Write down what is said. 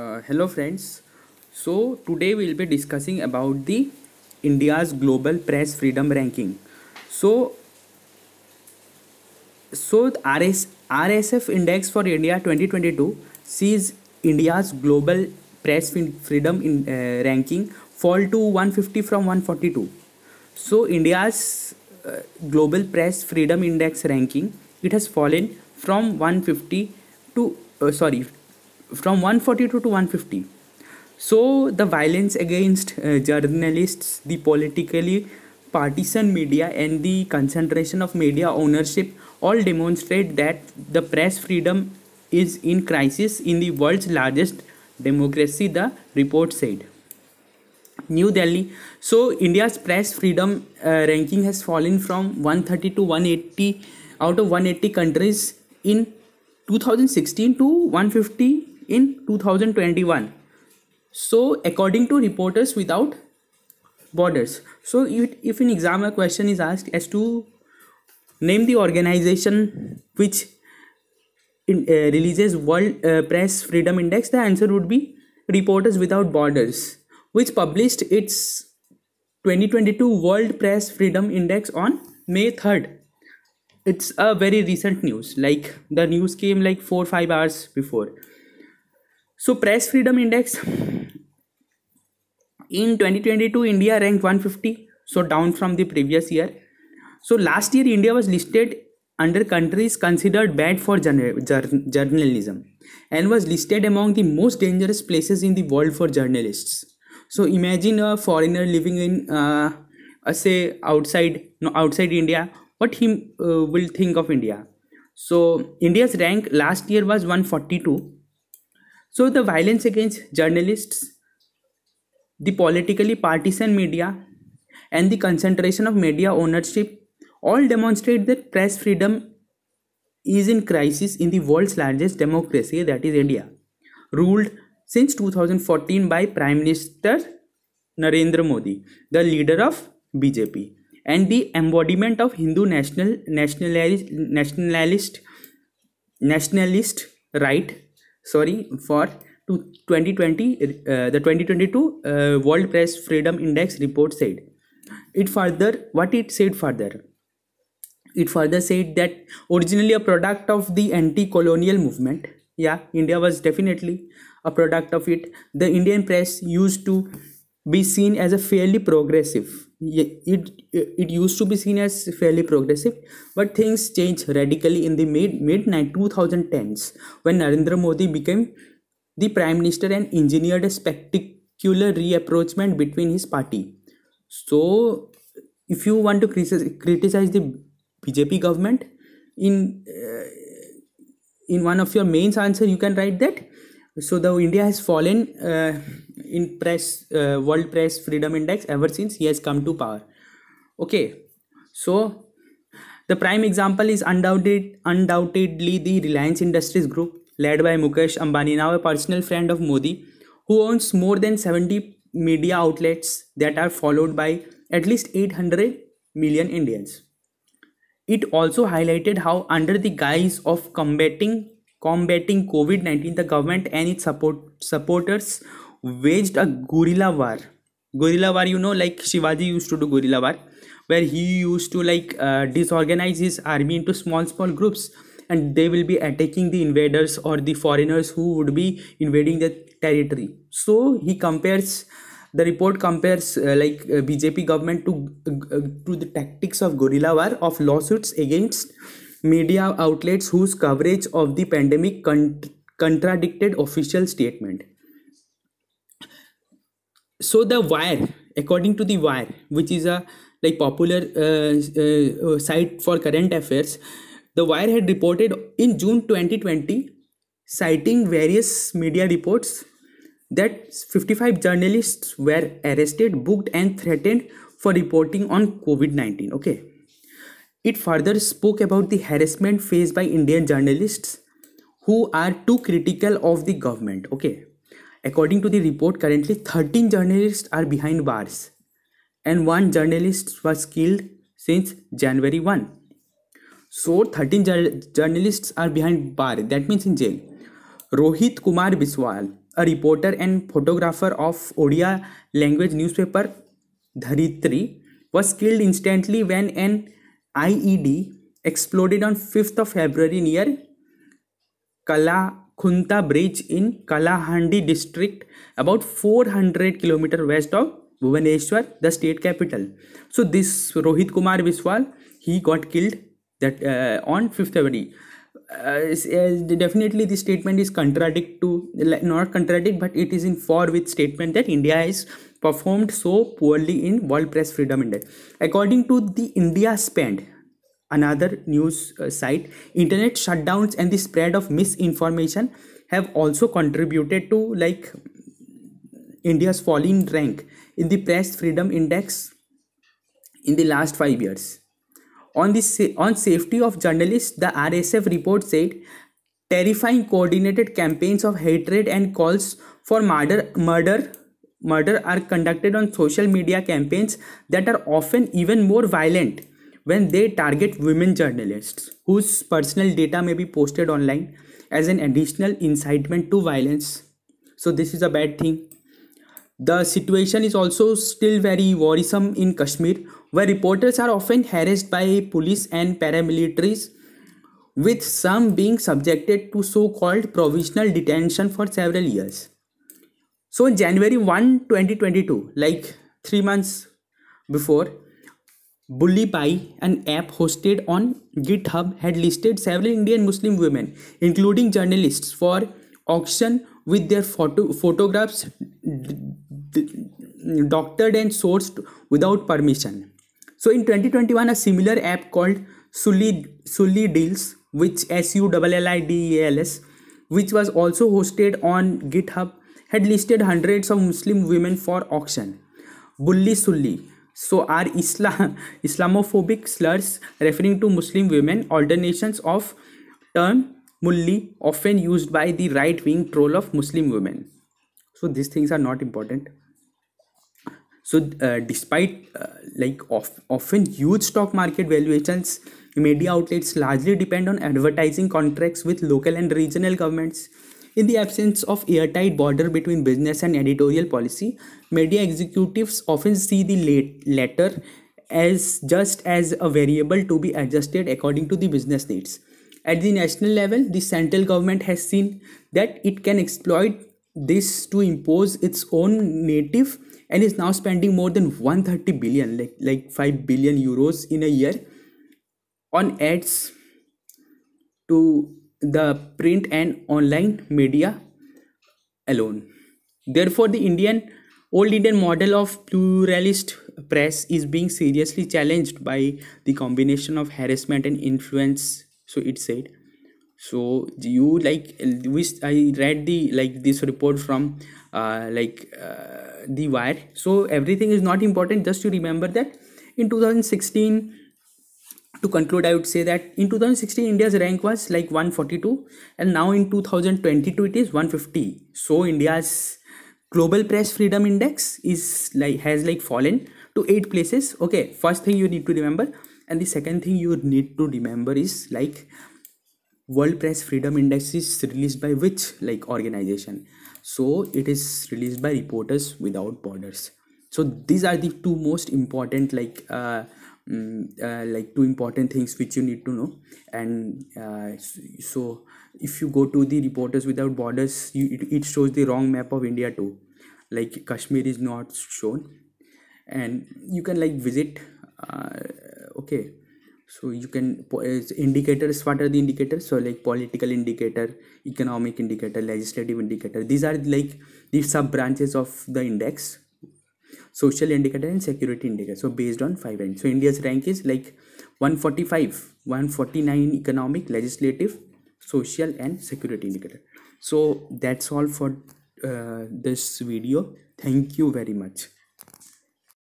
Uh, hello friends so today we will be discussing about the india's global press freedom ranking so so RS, rsf index for india 2022 sees india's global press freedom in, uh, ranking fall to 150 from 142 so india's uh, global press freedom index ranking it has fallen from 150 to uh, sorry from 142 to 150 so the violence against uh, journalists the politically partisan media and the concentration of media ownership all demonstrate that the press freedom is in crisis in the world's largest democracy the report said new delhi so india's press freedom uh, ranking has fallen from 130 to 180 out of 180 countries in 2016 to 150 in 2021 so according to reporters without borders so if an exam question is asked as to name the organization which in, uh, releases world uh, press freedom index the answer would be reporters without borders which published its 2022 world press freedom index on may 3rd it's a very recent news like the news came like 4 5 hours before so press freedom index in 2022 India ranked 150 so down from the previous year. So last year India was listed under countries considered bad for journalism and was listed among the most dangerous places in the world for journalists. So imagine a foreigner living in uh, say outside outside India what he uh, will think of India. So India's rank last year was 142 so the violence against journalists, the politically partisan media, and the concentration of media ownership all demonstrate that press freedom is in crisis in the world's largest democracy, that is India, ruled since 2014 by Prime Minister Narendra Modi, the leader of BJP, and the embodiment of Hindu national nationalist nationalist nationalist right sorry for to 2020 uh, the 2022 uh, world press freedom index report said it further what it said further it further said that originally a product of the anti-colonial movement yeah india was definitely a product of it the indian press used to be seen as a fairly progressive it it used to be seen as fairly progressive but things changed radically in the mid mid 2010s when narendra modi became the prime minister and engineered a spectacular reapproachment between his party so if you want to criticize the bjp government in uh, in one of your main answer you can write that so the india has fallen uh, in press uh, world press freedom index ever since he has come to power okay so the prime example is undoubted, undoubtedly the Reliance Industries Group, led by Mukesh Ambani, now a personal friend of Modi, who owns more than 70 media outlets that are followed by at least 800 million Indians. It also highlighted how, under the guise of combating combating COVID-19, the government and its support, supporters waged a guerrilla war guerrilla war you know like shivaji used to do guerrilla war where he used to like uh, disorganize his army into small small groups and they will be attacking the invaders or the foreigners who would be invading the territory so he compares the report compares uh, like uh, bjp government to uh, to the tactics of guerrilla war of lawsuits against media outlets whose coverage of the pandemic con- contradicted official statement so the wire according to the wire which is a like popular uh, uh, uh site for current affairs the wire had reported in june 2020 citing various media reports that 55 journalists were arrested booked and threatened for reporting on covid-19 okay it further spoke about the harassment faced by indian journalists who are too critical of the government okay According to the report, currently 13 journalists are behind bars and one journalist was killed since January 1. So 13 journalists are behind bars, that means in jail. Rohit Kumar Biswal, a reporter and photographer of Odia language newspaper Dharitri, was killed instantly when an IED exploded on 5th of February near Kala Khunta Bridge in Kalahandi district, about 400 km west of Bhubaneswar, the state capital. So this Rohit Kumar Biswal, he got killed that uh, on 5th February. Uh, uh definitely the statement is contradict to not contradict but it is in for with statement that india is performed so poorly in world press freedom index according to the india spend another news uh, site internet shutdowns and the spread of misinformation have also contributed to like india's falling rank in the press freedom index in the last 5 years on the on safety of journalists the rsf report said terrifying coordinated campaigns of hatred and calls for murder murder murder are conducted on social media campaigns that are often even more violent when they target women journalists whose personal data may be posted online as an additional incitement to violence. So, this is a bad thing. The situation is also still very worrisome in Kashmir, where reporters are often harassed by police and paramilitaries, with some being subjected to so called provisional detention for several years. So, in January 1, 2022, like three months before, BullyPie, an app hosted on GitHub, had listed several Indian Muslim women, including journalists, for auction with their photo- photographs doctored and sourced without permission. So in 2021, a similar app called Sully, Sully Deals, which S U L L I D E L S, which was also hosted on GitHub, had listed hundreds of Muslim women for auction. Bully Sully so are Islam Islamophobic slurs referring to Muslim women alternations of term mulli often used by the right wing troll of Muslim women. So these things are not important. So uh, despite uh, like of, often huge stock market valuations, media outlets largely depend on advertising contracts with local and regional governments in the absence of airtight border between business and editorial policy, media executives often see the late latter as just as a variable to be adjusted according to the business needs. At the national level, the central government has seen that it can exploit this to impose its own native and is now spending more than 130 billion like, like 5 billion euros in a year on ads to the print and online media alone. Therefore, the Indian old Indian model of pluralist press is being seriously challenged by the combination of harassment and influence. So it said. So you like which I read the like this report from uh, like uh, the wire. So everything is not important. Just to remember that in 2016 to conclude i would say that in 2016 india's rank was like 142 and now in 2022 it is 150 so india's global press freedom index is like has like fallen to eight places okay first thing you need to remember and the second thing you need to remember is like world press freedom index is released by which like organization so it is released by reporters without borders so these are the two most important like uh, Mm, uh, like two important things which you need to know and uh, so if you go to the reporters without borders you, it, it shows the wrong map of india too like kashmir is not shown and you can like visit uh, okay so you can indicators what are the indicators so like political indicator economic indicator legislative indicator these are like the sub branches of the index social indicator and security indicator so based on five ranks so india's rank is like 145 149 economic legislative social and security indicator so that's all for uh, this video thank you very much